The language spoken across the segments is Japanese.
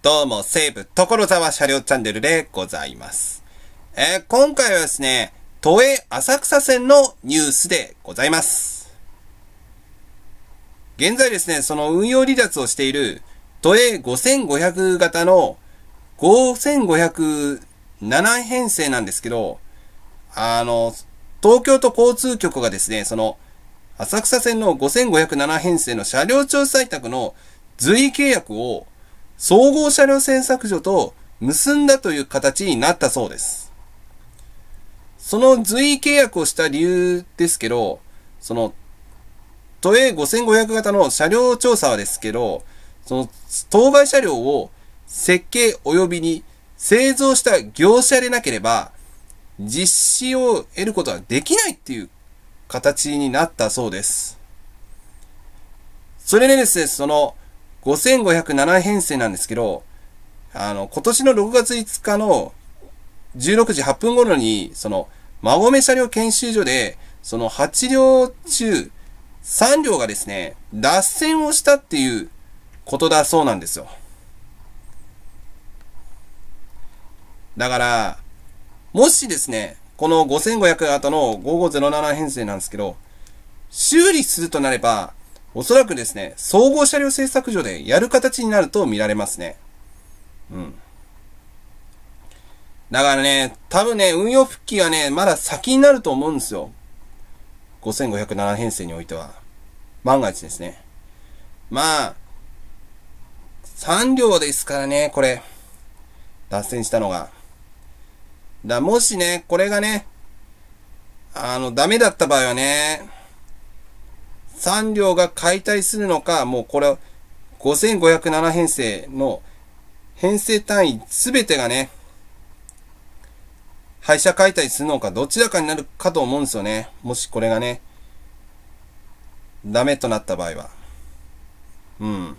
どうも、西武所沢車両チャンネルでございます。えー、今回はですね、都営浅草線のニュースでございます。現在ですね、その運用離脱をしている都営5500型の5507編成なんですけど、あの、東京都交通局がですね、その、浅草線の5507編成の車両調査委託の随意契約を総合車両選索所と結んだという形になったそうです。その随意契約をした理由ですけど、その、都営5500型の車両調査はですけど、その、当該車両を設計及びに製造した業者でなければ、実施を得ることはできないっていう形になったそうです。それでですね、その、5507編成なんですけど、あの、今年の6月5日の16時8分頃に、その、馬込車両研修所で、その8両中3両がですね、脱線をしたっていうことだそうなんですよ。だから、もしですね、この5500型の5507編成なんですけど、修理するとなれば、おそらくですね、総合車両製作所でやる形になると見られますね。うん。だからね、多分ね、運用復帰はね、まだ先になると思うんですよ。5507編成においては。万が一ですね。まあ、3両ですからね、これ。脱線したのが。だ、もしね、これがね、あの、ダメだった場合はね、3両が解体するのか、もうこれ、5507編成の編成単位すべてがね、廃車解体するのか、どちらかになるかと思うんですよね。もしこれがね、ダメとなった場合は。うん。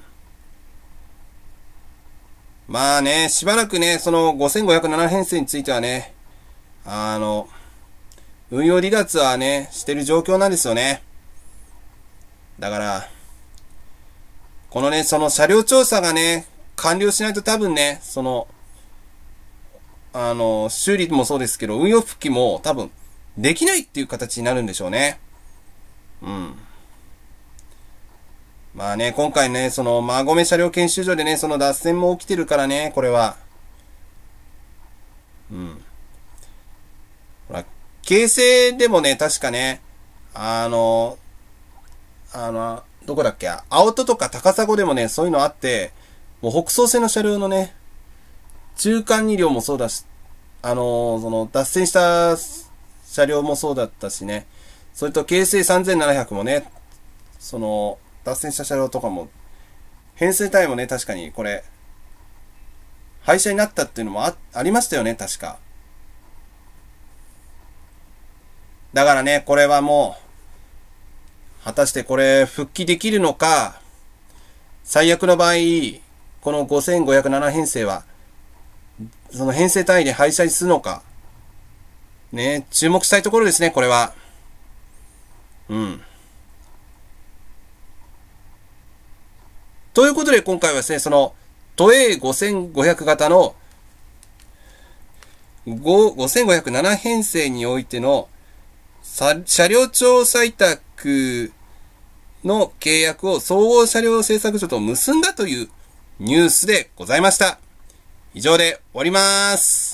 まあね、しばらくね、その5507編成についてはね、あの、運用離脱はね、してる状況なんですよね。だから、このね、その車両調査がね、完了しないと多分ね、その、あの、修理もそうですけど、運用復帰も多分、できないっていう形になるんでしょうね。うん。まあね、今回ね、その、馬込車両研修所でね、その脱線も起きてるからね、これは。うん。ほら、形成でもね、確かね、あの、あの、どこだっけ、青戸とか高砂でもね、そういうのあって、もう北総線の車両のね、中間2両もそうだし、あのー、その、脱線した車両もそうだったしね、それと京成3700もね、その、脱線した車両とかも、編成体もね、確かにこれ、廃車になったっていうのもあ、ありましたよね、確か。だからね、これはもう、果たしてこれ復帰できるのか、最悪の場合、この5507編成は、その編成単位で廃車にするのか、ね、注目したいところですね、これは。うん。ということで今回はですね、その、都営5500型の5507編成においての車両調査委託クの契約を総合車両製作所と結んだというニュースでございました。以上で終わります。